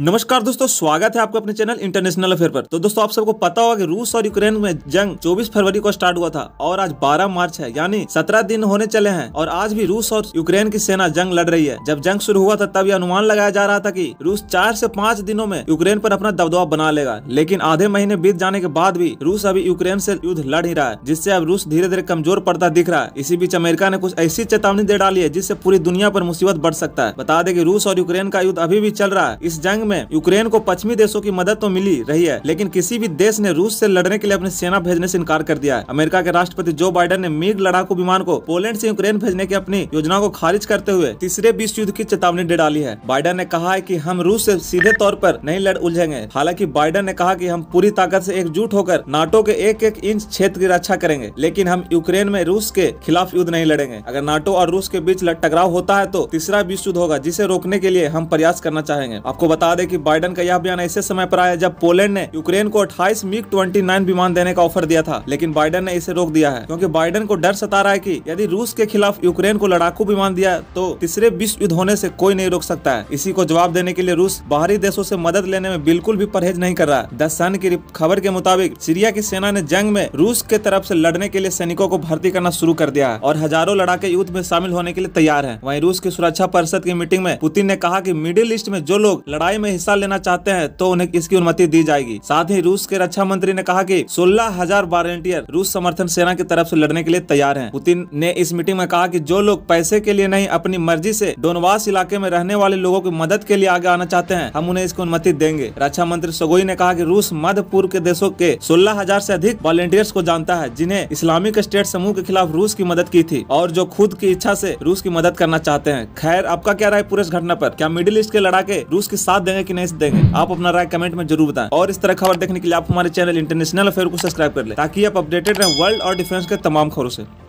नमस्कार दोस्तों स्वागत है आपका अपने चैनल इंटरनेशनल अफेयर पर तो दोस्तों आप सबको पता होगा कि रूस और यूक्रेन में जंग 24 फरवरी को स्टार्ट हुआ था और आज 12 मार्च है यानी 17 दिन होने चले हैं और आज भी रूस और यूक्रेन की सेना जंग लड़ रही है जब जंग शुरू हुआ था तब यह अनुमान लगाया जा रहा था की रूस चार ऐसी पाँच दिनों में यूक्रेन आरोप अपना दबदबा बना लेगा लेकिन आधे महीने बीत जाने के बाद भी रूस अभी यूक्रेन ऐसी युद्ध लड़ ही रहा है जिससे अब रूस धीरे धीरे कमजोर पड़ता दिख रहा है इसी बीच अमेरिका ने कुछ ऐसी चेतावनी दे डाली है जिससे पूरी दुनिया आरोप मुसीबत बढ़ सकता है बता दे की रूस और यूक्रेन का युद्ध अभी भी चल रहा है इस जंग में यूक्रेन को पश्चिमी देशों की मदद तो मिली रही है लेकिन किसी भी देश ने रूस से लड़ने के लिए अपनी सेना भेजने से इनकार कर दिया है अमेरिका के राष्ट्रपति जो बाइडन ने मिग लड़ाकू विमान को पोलैंड से यूक्रेन भेजने की अपनी योजना को खारिज करते हुए तीसरे विश्व युद्ध की चेतावनी दे डाली है बाइडन ने कहा है की हम रूस ऐसी सीधे तौर पर नहीं लड़ उलझेंगे हालांकि बाइडन ने कहा की हम पूरी ताकत ऐसी एकजुट होकर नाटो के एक एक इंच क्षेत्र की रक्षा करेंगे लेकिन हम यूक्रेन में रूस के खिलाफ युद्ध नहीं लड़ेंगे अगर नाटो और रूस के बीच टकराव होता है तो तीसरा विश्व युद्ध होगा जिसे रोकने के लिए हम प्रयास करना चाहेंगे आपको बता दें कि बाइडन का यह बयान ऐसे समय पर आया जब पोलैंड ने यूक्रेन को अट्ठाईस मिग ट्वेंटी विमान देने का ऑफर दिया था लेकिन बाइडन ने इसे रोक दिया है क्योंकि बाइडन को डर सता रहा है की यदि रूस के खिलाफ यूक्रेन को लड़ाकू विमान दिया तो तीसरे विश्व युद्ध होने ऐसी कोई नहीं रोक सकता है इसी को जवाब देने के लिए रूस बाहरी देशों ऐसी मदद लेने में बिल्कुल भी परहेज नहीं कर रहा है द सन की खबर के मुताबिक सीरिया की सेना ने जंग में रूस के तरफ से लड़ने के लिए सैनिकों को भर्ती करना शुरू कर दिया है और हजारों लड़ाके युद्ध में शामिल होने के लिए तैयार है वही रूस की सुरक्षा परिषद की मीटिंग में पुतिन ने कहा की मिडिल ईस्ट में जो लोग लड़ाई में में हिस्सा लेना चाहते हैं तो उन्हें इसकी अनुमति दी जाएगी साथ ही रूस के रक्षा मंत्री ने कहा की सोलह हजार वॉलेंटियर रूस समर्थन सेना की तरफ ऐसी लड़ने के लिए तैयार है पुतिन ने इस मीटिंग में कहा की जो लोग पैसे के लिए नहीं अपनी मर्जी ऐसी डोनवास इलाके में रहने वाले लोगों की मदद के लिए आगे आना चाहते हैं हम उन्हें इसकी अनुमति देंगे रक्षा मंत्री सोगोई ने कहा की रूस मध्य पूर्व के देशों के सोलह हजार अधिक वॉलेंटियर्स को जानता है जिन्हें इस्लामिक स्टेट समूह के खिलाफ रूस की मदद की थी और जो खुद की इच्छा ऐसी रूस की मदद करना चाहते हैं खैर आपका क्या राय पूरे घटना पर क्या मिडिल ईस्ट के लड़ाके रूस के साथ देंगे देंगे कि नहीं देंगे आप अपना राय कमेंट में जरूर बताएं और इस तरह खबर देखने के लिए आप हमारे चैनल इंटरनेशनल अफेयर को सब्सक्राइब कर ले ताकि आप अपडेटेड रहें वर्ल्ड और डिफेंस के तमाम खबरों से